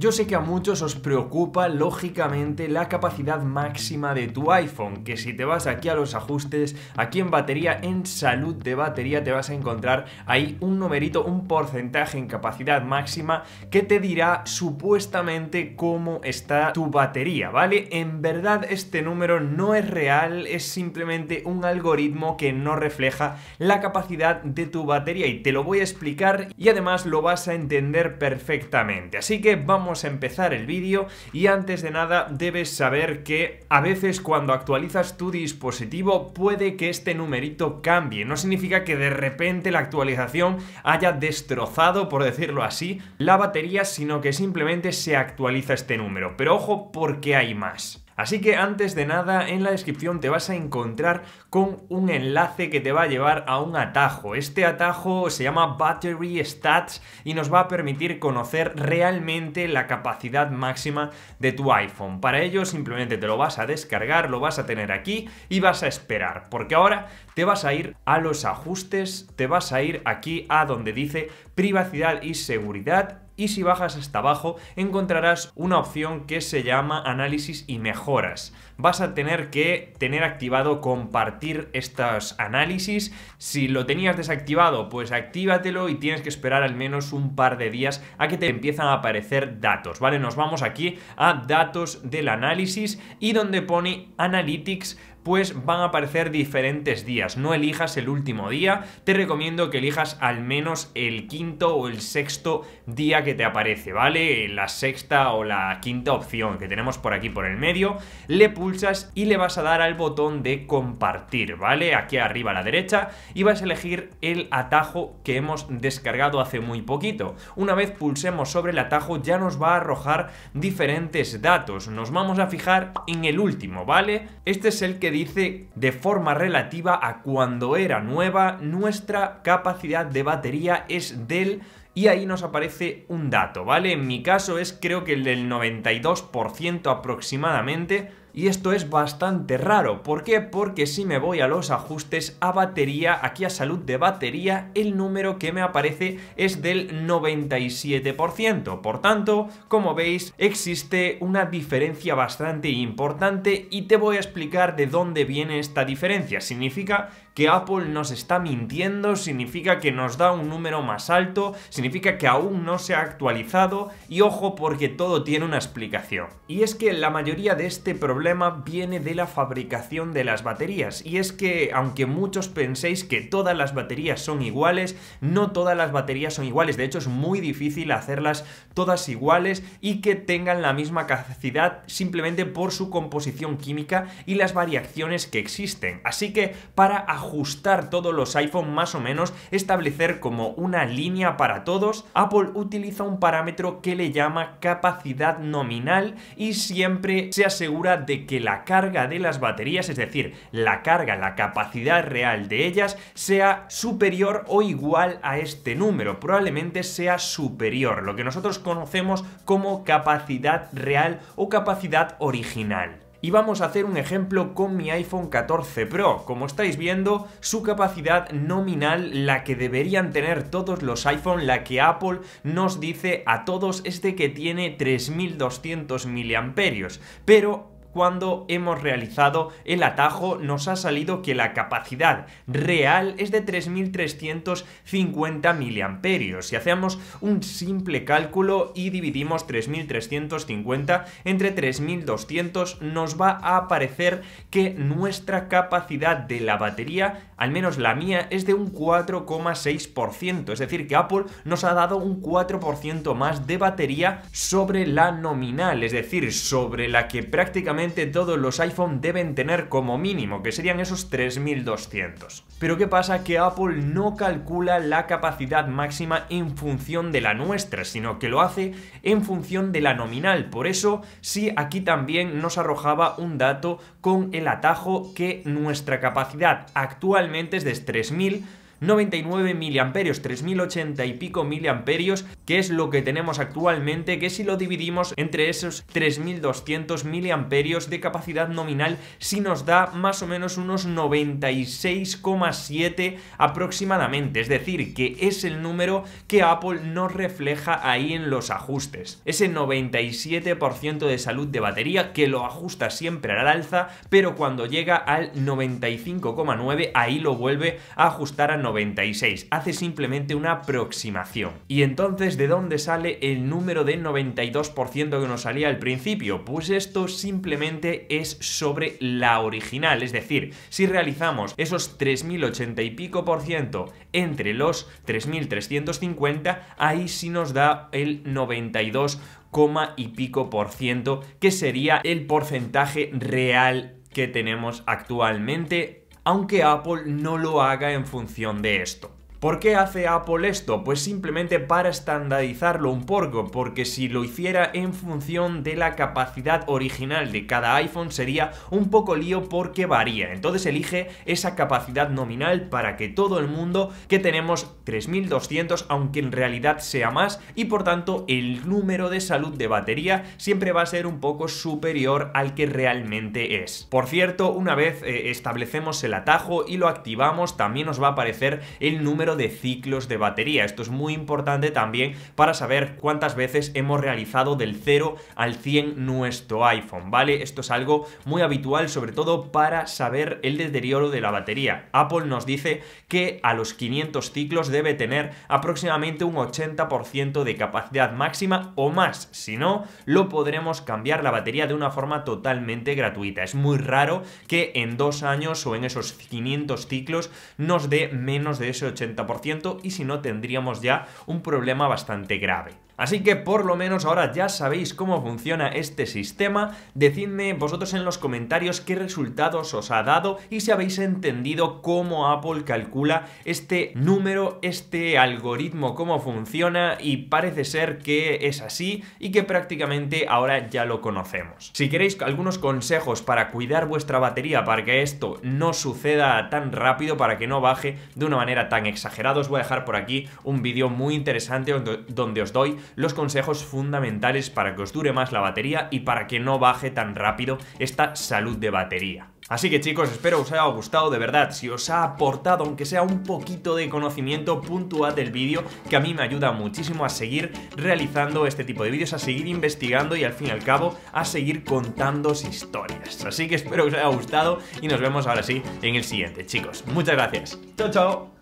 Yo sé que a muchos os preocupa lógicamente la capacidad máxima de tu iPhone, que si te vas aquí a los ajustes, aquí en batería, en salud de batería, te vas a encontrar ahí un numerito, un porcentaje en capacidad máxima que te dirá supuestamente cómo está tu batería, ¿vale? En verdad este número no es real, es simplemente un algoritmo que no refleja la capacidad de tu batería y te lo voy a explicar y además lo vas a entender perfectamente. Así que vamos vamos a empezar el vídeo y antes de nada debes saber que a veces cuando actualizas tu dispositivo puede que este numerito cambie. No significa que de repente la actualización haya destrozado, por decirlo así, la batería, sino que simplemente se actualiza este número. Pero ojo porque hay más. Así que antes de nada, en la descripción te vas a encontrar con un enlace que te va a llevar a un atajo. Este atajo se llama Battery Stats y nos va a permitir conocer realmente la capacidad máxima de tu iPhone. Para ello simplemente te lo vas a descargar, lo vas a tener aquí y vas a esperar, porque ahora te vas a ir a los ajustes, te vas a ir aquí a donde dice privacidad y seguridad y si bajas hasta abajo encontrarás una opción que se llama análisis y mejoras. Vas a tener que tener activado compartir estos análisis. Si lo tenías desactivado, pues actívatelo y tienes que esperar al menos un par de días a que te empiezan a aparecer datos, ¿vale? Nos vamos aquí a datos del análisis y donde pone analytics pues van a aparecer diferentes días. No elijas el último día, te recomiendo que elijas al menos el quinto o el sexto día que te aparece, ¿vale? La sexta o la quinta opción que tenemos por aquí por el medio, le pulsas y le vas a dar al botón de compartir, ¿vale? Aquí arriba a la derecha y vas a elegir el atajo que hemos descargado hace muy poquito. Una vez pulsemos sobre el atajo ya nos va a arrojar diferentes datos. Nos vamos a fijar en el último, ¿vale? Este es el que dice de forma relativa a cuando era nueva, nuestra capacidad de batería es del y ahí nos aparece un dato, ¿vale? En mi caso es creo que el del 92% aproximadamente, y esto es bastante raro. ¿Por qué? Porque si me voy a los ajustes a batería, aquí a salud de batería, el número que me aparece es del 97%. Por tanto, como veis, existe una diferencia bastante importante y te voy a explicar de dónde viene esta diferencia. Significa que Apple nos está mintiendo, significa que nos da un número más alto, significa que aún no se ha actualizado y ojo porque todo tiene una explicación. Y es que la mayoría de este problema viene de la fabricación de las baterías y es que aunque muchos penséis que todas las baterías son iguales, no todas las baterías son iguales, de hecho es muy difícil hacerlas todas iguales y que tengan la misma capacidad simplemente por su composición química y las variaciones que existen. Así que para ajustar todos los iPhone más o menos, establecer como una línea para todos, Apple utiliza un parámetro que le llama capacidad nominal y siempre se asegura de que la carga de las baterías, es decir, la carga, la capacidad real de ellas, sea superior o igual a este número, probablemente sea superior, lo que nosotros conocemos como capacidad real o capacidad original y vamos a hacer un ejemplo con mi iPhone 14 Pro. Como estáis viendo, su capacidad nominal, la que deberían tener todos los iPhone, la que Apple nos dice a todos es de que tiene 3200 mAh. pero cuando hemos realizado el atajo nos ha salido que la capacidad real es de 3.350 miliamperios. Si hacemos un simple cálculo y dividimos 3.350 entre 3.200 nos va a aparecer que nuestra capacidad de la batería, al menos la mía, es de un 4,6%. Es decir, que Apple nos ha dado un 4% más de batería sobre la nominal, es decir, sobre la que prácticamente todos los iPhone deben tener como mínimo, que serían esos 3200. Pero ¿qué pasa? Que Apple no calcula la capacidad máxima en función de la nuestra, sino que lo hace en función de la nominal. Por eso, sí, aquí también nos arrojaba un dato con el atajo que nuestra capacidad actualmente es de 3000 99 miliamperios, 3080 y pico miliamperios, que es lo que tenemos actualmente, que si lo dividimos entre esos 3200 miliamperios de capacidad nominal, si nos da más o menos unos 96,7 aproximadamente, es decir, que es el número que Apple nos refleja ahí en los ajustes. Ese 97% de salud de batería que lo ajusta siempre al alza, pero cuando llega al 95,9 ahí lo vuelve a ajustar a 90 96, hace simplemente una aproximación. Y entonces, ¿de dónde sale el número de 92% que nos salía al principio? Pues esto simplemente es sobre la original, es decir, si realizamos esos 3.080 y pico por ciento entre los 3.350, ahí sí nos da el 92 y pico por ciento, que sería el porcentaje real que tenemos actualmente aunque Apple no lo haga en función de esto. ¿Por qué hace Apple esto? Pues simplemente para estandarizarlo un poco, porque si lo hiciera en función de la capacidad original de cada iPhone sería un poco lío porque varía. Entonces elige esa capacidad nominal para que todo el mundo que tenemos 3200, aunque en realidad sea más, y por tanto el número de salud de batería siempre va a ser un poco superior al que realmente es. Por cierto, una vez eh, establecemos el atajo y lo activamos, también nos va a aparecer el número de ciclos de batería. Esto es muy importante también para saber cuántas veces hemos realizado del 0 al 100 nuestro iPhone, ¿vale? Esto es algo muy habitual, sobre todo para saber el deterioro de la batería. Apple nos dice que a los 500 ciclos debe tener aproximadamente un 80% de capacidad máxima o más. Si no, lo podremos cambiar la batería de una forma totalmente gratuita. Es muy raro que en dos años o en esos 500 ciclos nos dé menos de ese 80% y si no tendríamos ya un problema bastante grave. Así que por lo menos ahora ya sabéis cómo funciona este sistema. Decidme vosotros en los comentarios qué resultados os ha dado y si habéis entendido cómo Apple calcula este número, este algoritmo, cómo funciona y parece ser que es así y que prácticamente ahora ya lo conocemos. Si queréis algunos consejos para cuidar vuestra batería para que esto no suceda tan rápido, para que no baje de una manera tan exagerada, os voy a dejar por aquí un vídeo muy interesante donde os doy los consejos fundamentales para que os dure más la batería y para que no baje tan rápido esta salud de batería. Así que chicos, espero os haya gustado, de verdad, si os ha aportado, aunque sea un poquito de conocimiento, puntual del vídeo, que a mí me ayuda muchísimo a seguir realizando este tipo de vídeos, a seguir investigando y al fin y al cabo a seguir contándoos historias. Así que espero que os haya gustado y nos vemos ahora sí en el siguiente, chicos. Muchas gracias. Chao, chao.